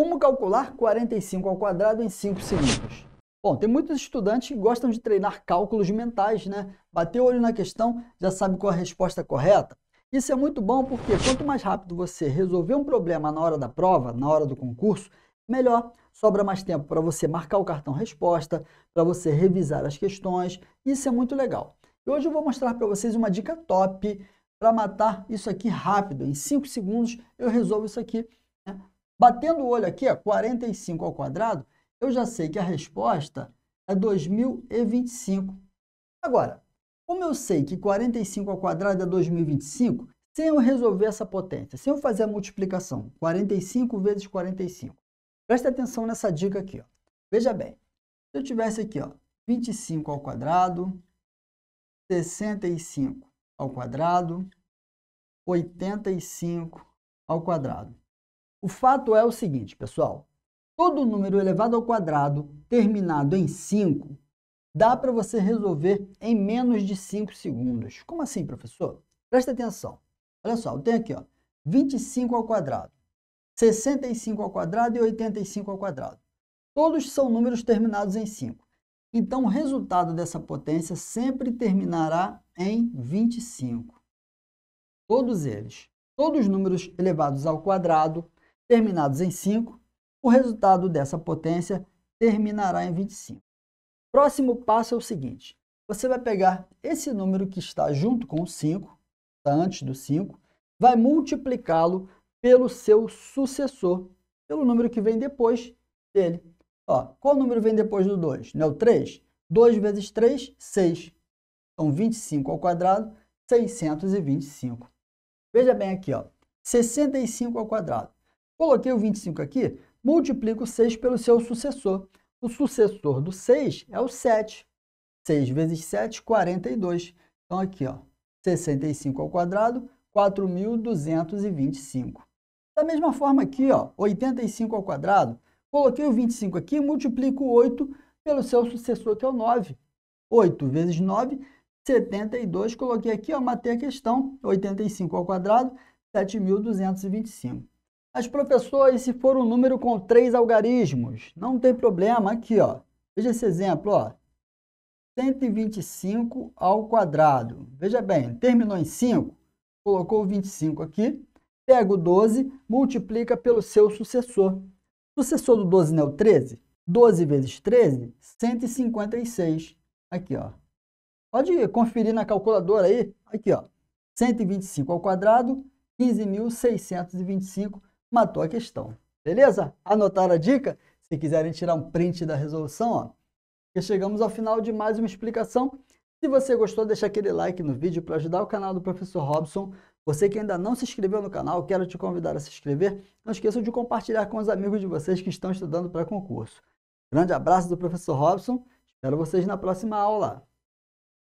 Como calcular 45 ao quadrado em 5 segundos? Bom, tem muitos estudantes que gostam de treinar cálculos mentais, né? Bateu o olho na questão, já sabe qual é a resposta correta. Isso é muito bom porque quanto mais rápido você resolver um problema na hora da prova, na hora do concurso, melhor. Sobra mais tempo para você marcar o cartão resposta, para você revisar as questões. Isso é muito legal. E hoje eu vou mostrar para vocês uma dica top para matar isso aqui rápido. Em 5 segundos eu resolvo isso aqui Batendo o olho aqui, ó, 45 ao quadrado, eu já sei que a resposta é 2025. Agora, como eu sei que 45 ao quadrado é 2025, sem eu resolver essa potência, sem eu fazer a multiplicação, 45 vezes 45. Preste atenção nessa dica aqui. Ó. Veja bem, se eu tivesse aqui ó, 25 ao quadrado, 65 ao quadrado, 85 ao quadrado. O fato é o seguinte, pessoal. Todo número elevado ao quadrado terminado em 5 dá para você resolver em menos de 5 segundos. Como assim, professor? Presta atenção. Olha só, eu tenho aqui ó, 25 ao quadrado, 65 ao quadrado e 85 ao quadrado. Todos são números terminados em 5. Então, o resultado dessa potência sempre terminará em 25. Todos eles. Todos os números elevados ao quadrado, terminados em 5, o resultado dessa potência terminará em 25. Próximo passo é o seguinte, você vai pegar esse número que está junto com o 5, está antes do 5, vai multiplicá-lo pelo seu sucessor, pelo número que vem depois dele. Ó, qual número vem depois do 2? Não é o 3? 2 vezes 3, 6. Então, 25 ao quadrado, 625. Veja bem aqui, ó, 65 ao quadrado. Coloquei o 25 aqui, multiplico 6 pelo seu sucessor. O sucessor do 6 é o 7. 6 vezes 7, 42. Então aqui, ó, 65 ao quadrado, 4.225. Da mesma forma aqui, ó, 85 ao quadrado, coloquei o 25 aqui, multiplico 8 pelo seu sucessor, que é o 9. 8 vezes 9, 72. Coloquei aqui, ó, matei a questão, 85 ao quadrado, 7.225. As professor, se for um número com três algarismos? Não tem problema. Aqui, ó. Veja esse exemplo, ó. 125 ao quadrado. Veja bem, terminou em 5, colocou 25 aqui, pega o 12, multiplica pelo seu sucessor. O sucessor do 12 não é o 13? 12 vezes 13, 156. Aqui, ó. Pode conferir na calculadora aí. Aqui, ó. 125 ao quadrado, 15.625 matou a questão. Beleza? Anotaram a dica? Se quiserem tirar um print da resolução, ó. E chegamos ao final de mais uma explicação. Se você gostou, deixa aquele like no vídeo para ajudar o canal do Professor Robson. Você que ainda não se inscreveu no canal, quero te convidar a se inscrever. Não esqueçam de compartilhar com os amigos de vocês que estão estudando para concurso. Grande abraço do Professor Robson. Espero vocês na próxima aula.